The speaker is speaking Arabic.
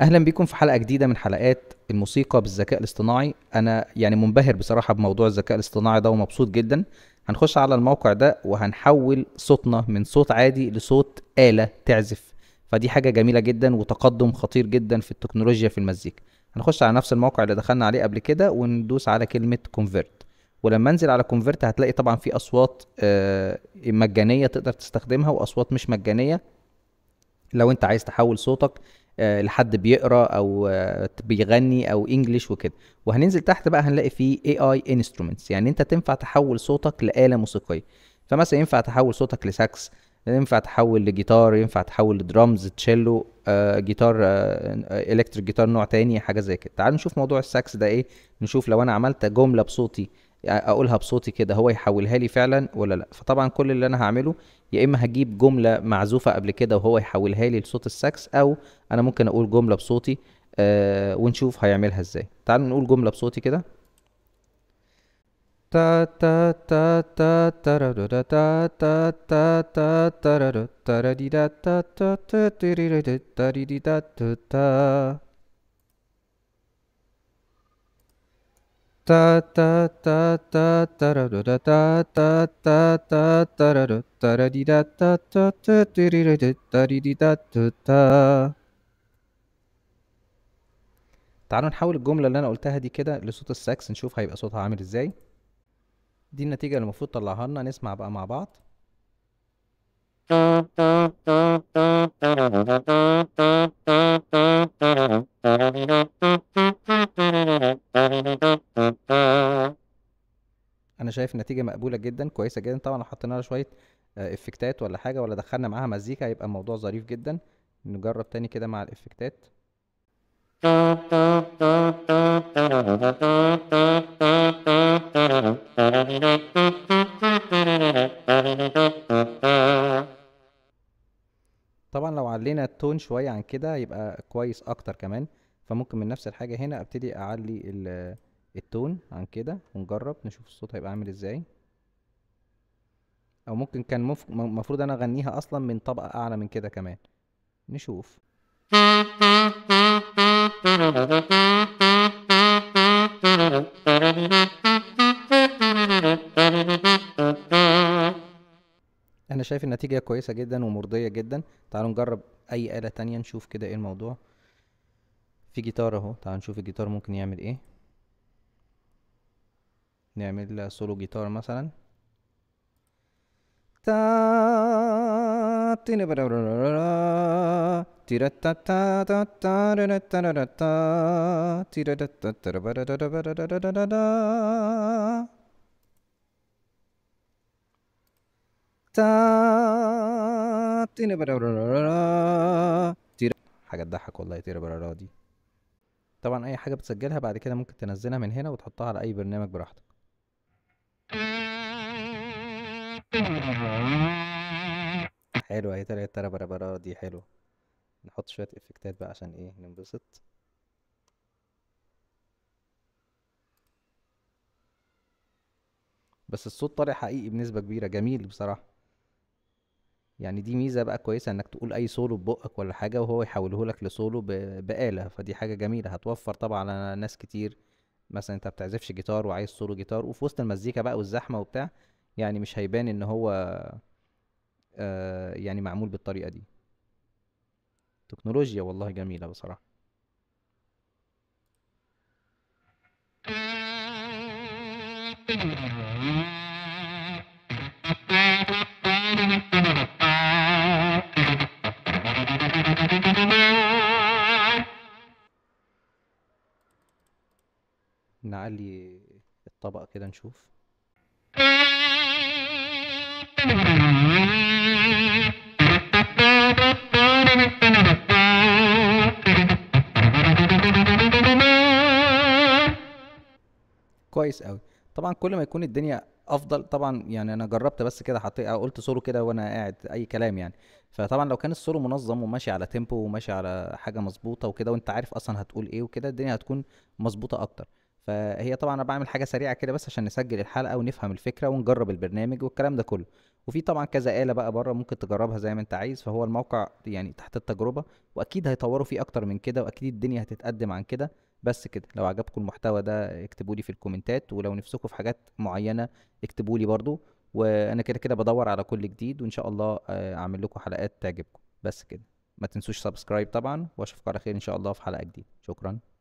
اهلا بيكم في حلقه جديده من حلقات الموسيقى بالذكاء الاصطناعي انا يعني منبهر بصراحه بموضوع الذكاء الاصطناعي ده ومبسوط جدا هنخش على الموقع ده وهنحول صوتنا من صوت عادي لصوت آلة تعزف فدي حاجة جميلة جدا وتقدم خطير جدا في التكنولوجيا في المزيكا هنخش على نفس الموقع اللي دخلنا عليه قبل كده وندوس على كلمة كونفرت ولما انزل على كونفرت هتلاقي طبعا في اصوات آه، مجانية تقدر تستخدمها واصوات مش مجانية لو انت عايز تحول صوتك آه، لحد بيقرا او آه، بيغني او انجلش وكده وهننزل تحت بقى هنلاقي فيه اي اي انسترومنتس يعني انت تنفع تحول صوتك لآلة موسيقية فمثلا ينفع تحول صوتك لساكس ينفع تحول لجيتار ينفع تحول لدرامز تشيلو آه، جيتار آه، الكتريك آه، جيتار نوع تاني حاجه زي كده تعال نشوف موضوع الساكس ده ايه نشوف لو انا عملت جمله بصوتي اقولها بصوتي كده هو يحولها لي فعلا ولا لا فطبعا كل اللي انا هعمله يا اما هجيب جمله معزوفه قبل كده وهو يحولها لي لصوت السكس او انا ممكن اقول جمله بصوتي آه ونشوف هيعملها ازاي تعالوا نقول جمله بصوتي كده تا تا تا تا تا تا تا تا تا تا تا تا تا تا تا تا تا تعالوا نحول الجملة اللي أنا قلتها دي كده لصوت الساكس نشوف هيبقى صوتها عامل ازاي دي النتيجة اللي المفروض تطلعها لنا نسمع بقى مع بعض انا شايف نتيجه مقبوله جدا كويسه جدا طبعا لو حطينا لها شويه آه، افكتات ولا حاجه ولا دخلنا معاها مزيكا هيبقى الموضوع ظريف جدا نجرب تاني كده مع الافكتات طبعا لو علينا التون شويه عن كده يبقى كويس اكتر كمان فممكن من نفس الحاجة هنا ابتدي اعلي التون عن كده ونجرب نشوف الصوت هيبقى عامل ازاي او ممكن كان المفروض انا اغنيها اصلا من طبقة اعلى من كده كمان نشوف انا شايف النتيجة كويسة جدا ومرضية جدا تعالوا نجرب اي آلة تانية نشوف كده ايه الموضوع في جيتار اهو تعال نشوف الجيتار ممكن يعمل ايه نعمل سولو جيتار مثلا حاجة تضحك والله تيرا دي طبعا اي حاجه بتسجلها بعد كده ممكن تنزلها من هنا وتحطها على اي برنامج براحتك حلوه اهي طلعت ترابرابرا دي حلوه نحط شويه افكتات بقى عشان ايه ننبسط بس الصوت طالع حقيقي بنسبه كبيره جميل بصراحه يعني دي ميزة بقى كويسة انك تقول اي سولو ببقك ولا حاجة وهو يحوله لك لسولو ب- بآلة فدي حاجة جميلة هتوفر طبعا على ناس كتير مثلا انت بتعزفش جيتار وعايز سولو جيتار وفي وسط المزيكا بقى والزحمة وبتاع يعني مش هيبان ان هو آه يعني معمول بالطريقة دي تكنولوجيا والله جميلة بصراحة Thank you. نعلي الطبق كده نشوف كويس قوي طبعا كل ما يكون الدنيا افضل طبعا يعني انا جربت بس كده حطيت قلت سولو كده وانا قاعد اي كلام يعني فطبعا لو كان السولو منظم وماشي على تيمبو وماشي على حاجه مظبوطه وكده وانت عارف اصلا هتقول ايه وكده الدنيا هتكون مظبوطه اكتر فهي طبعا انا بعمل حاجه سريعه كده بس عشان نسجل الحلقه ونفهم الفكره ونجرب البرنامج والكلام ده كله وفي طبعا كذا آلة بقى بره ممكن تجربها زي ما انت عايز فهو الموقع يعني تحت التجربة واكيد هيطوروا فيه اكتر من كده واكيد الدنيا هتتقدم عن كده بس كده لو عجبكم المحتوى ده اكتبوا لي في الكومنتات ولو نفسكم في حاجات معينة اكتبوا لي برضو وانا كده كده بدور على كل جديد وان شاء الله آه، اعمل لكم حلقات تعجبكم بس كده ما تنسوش سبسكرايب طبعا واشوفكم على خير ان شاء الله في حلقة جديدة شكرا